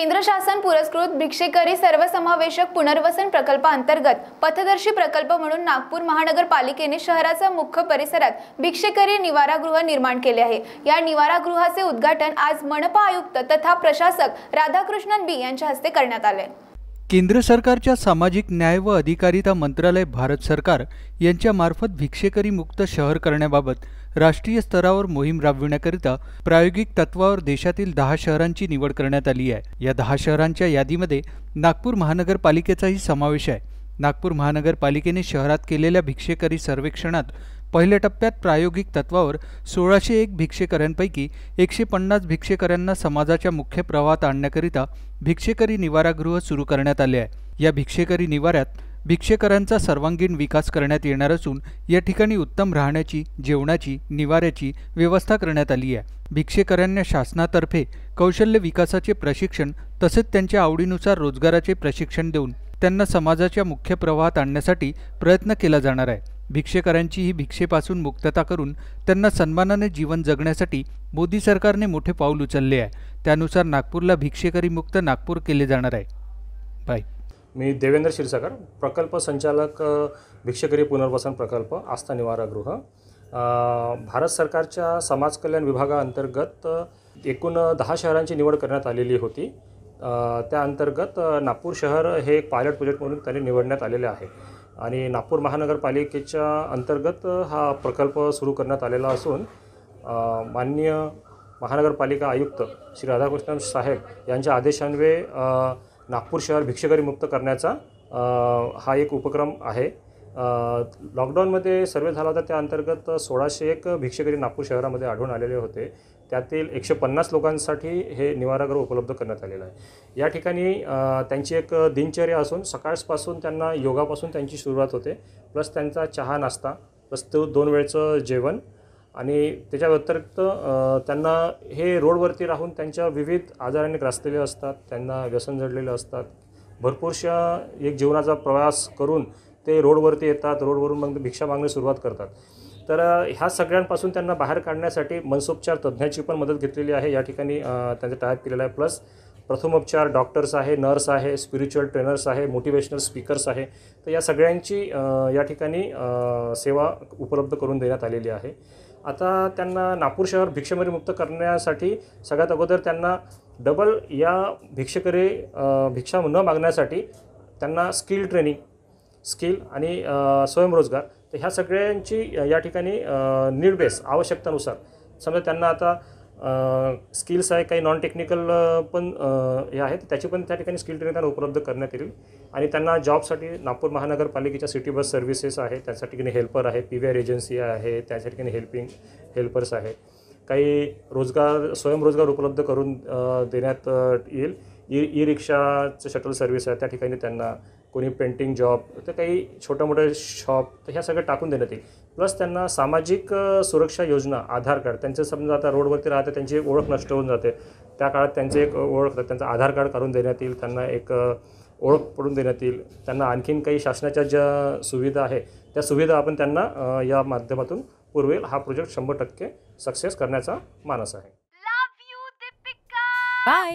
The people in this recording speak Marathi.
केंद्र शासन पुरस्कृत भिक्षेकरी सर्वसमावेशक पुनर्वसन अंतर्गत पथदर्शी प्रकल्प म्हणून नागपूर महानगरपालिकेने शहराच्या मुख्य परिसरात भिक्षेकरी निवारागृह निर्माण केले आहे या निवारागृहाचे उद्घाटन आज मनपा आयुक्त तथा प्रशासक राधाकृष्णन बी यांच्या हस्ते करण्यात आले केंद्र सरकारच्या सामाजिक न्याय व अधिकारिता मंत्रालय भारत सरकार यांच्यामार्फत भिक्षेकरी मुक्त शहर करण्याबाबत राष्ट्रीय स्तरावर मोहीम राबविण्याकरिता प्रायोगिक तत्वावर देशातील दहा शहरांची निवड करण्यात आली आहे या दहा शहरांच्या यादीमध्ये नागपूर महानगरपालिकेचाही समावेश आहे नागपूर महानगरपालिकेने शहरात केलेल्या भिक्षेकरी सर्वेक्षणात पहिल्या टप्प्यात प्रायोगिक तत्वावर सोळाशे एक भिक्षेकऱ्यांपैकी एकशे पन्नास भिक्षेकऱ्यांना समाजाच्या मुख्य प्रवाहात आणण्याकरिता भिक्षेकरी निवारागृह सुरू करण्यात आले आहे या भिक्षेकरी निवाऱ्यात भिक्षेकरांचा सर्वांगीण विकास करण्यात येणार असून या ठिकाणी उत्तम राहण्याची जेवणाची निवाऱ्याची व्यवस्था करण्यात आली आहे भिक्षेकऱ्यांना शासनातर्फे कौशल्य विकासाचे प्रशिक्षण तसेच त्यांच्या आवडीनुसार रोजगाराचे प्रशिक्षण देऊन त्यांना समाजाच्या मुख्य प्रवाहात आणण्यासाठी प्रयत्न केला जाणार आहे भिक्षेकरांची ही भिक्षेपासून मुक्तता करून त्यांना सन्मानाने जीवन जगण्यासाठी मोदी सरकारने मोठे पाऊल उचलले आहे त्यानुसार नागपूरला भिक्षेकरी मुक्त नागपूर केले जाणार आहे बाय मी देवेंद्र क्षीरसागर प्रकल्प संचालक भिक्षेकरी पुनर्वसन प्रकल्प आस्था निवारागृह भारत सरकारच्या समाज कल्याण विभागाअंतर्गत एकूण दहा शहरांची निवड करण्यात आलेली होती त्या अंतर्गत नागपूर शहर हे एक पायलट प्रोजेक्ट म्हणून त्यांनी निवडण्यात आलेले आहे आणि नागपूर महानगरपालिकेच्या अंतर्गत हा प्रकल्प सुरू करण्यात आलेला असून माननीय महानगरपालिका आयुक्त श्री राधाकृष्णन साहेब यांच्या आदेशान्वये नागपूर शहर भिक्षेकरी मुक्त करण्याचा हा एक उपक्रम आहे लॉकडाऊनमध्ये सर्वे झाला होता त्या अंतर्गत सोळाशे एक भिक्षेकरी नागपूर शहरामध्ये आढळून आलेले होते त्यातील एकशे पन्नास लोकांसाठी हे निवारागृह उपलब्ध करण्यात आलेलं आहे या ठिकाणी त्यांची एक दिनचर्या असून सकाळपासून त्यांना योगापासून त्यांची सुरुवात होते प्लस त्यांचा चहा नाश्ता प्लस तो दोन वेळचं जेवण आणि त्याच्या व्यतिरिक्त त्यांना हे रोडवरती राहून त्यांच्या विविध आजाराने ग्रासलेले असतात त्यांना व्यसन जडलेले असतात भरपूरशा एक जीवनाचा प्रवास करून ते रोडवरती येतात रोडवरून मग भिक्षा मागणे सुरुवात करतात तर ह्या सगळ्यांपासून त्यांना बाहेर काढण्यासाठी मनसोपचार तज्ज्ञाची पण मदत घेतलेली आहे या ठिकाणी त्यांचा टायप केलेला आहे प्लस प्रथमोपचार डॉक्टर्स आहे नर्स आहे स्पिरिच्युअल ट्रेनर्स आहे मोटिवेशनल स्पीकर्स आहे तर या सगळ्यांची या ठिकाणी सेवा उपलब्ध करून देण्यात आलेली आहे आता त्यांना नागपूर शहर मुक्त करण्यासाठी सगळ्यात अगोदर त्यांना डबल या भिक्षेकरी भिक्षा न मागण्यासाठी त्यांना स्किल ट्रेनिंग स्किल आणि स्वयंरोजगार तर ह्या सगळ्यांची या ठिकाणी निर्बेस आवश्यकतानुसार समजा त्यांना आता स्किल्स आहे काही नॉन टेक्निकल पण हे आहेत त्याची पण त्या ठिकाणी स्किल ट्रेनिंग त्यांना उपलब्ध करण्यात येईल आणि त्यांना जॉबसाठी नागपूर महानगरपालिकेच्या सिटी बस सर्व्हिसेस आहे त्याच्या ठिकाणी हेल्पर आहे पी व्ही आर एजन्सी आहे त्याच्या ठिकाणी हेल्पिंग हेल्पर्स आहेत काही रोजगार स्वयंरोजगार उपलब्ध करून देण्यात येईल ई ई रिक्षाचं शटल सर्व्हिस आहे त्या ठिकाणी त्यांना कोणी पेंटिंग जॉब तर काही छोटं मोठं शॉप तर ह्या सगळं टाकून देण्यात येईल प्लस त्यांना सामाजिक सुरक्षा योजना आधार कार्ड त्यांचं समजा आता रोडवरती राहते त्यांची ओळख नष्ट होऊन जाते त्या काळात त्यांचे एक ओळख त्यांचं आधार कार्ड काढून देण्यात येईल त्यांना एक ओळख पडून देण्यात येईल त्यांना आणखीन काही शासनाच्या ज्या सुविधा आहे त्या सुविधा आपण त्यांना या माध्यमातून पुरवेल हा प्रोजेक्ट शंभर टक्के सक्सेस करण्याचा मानस आहे बाय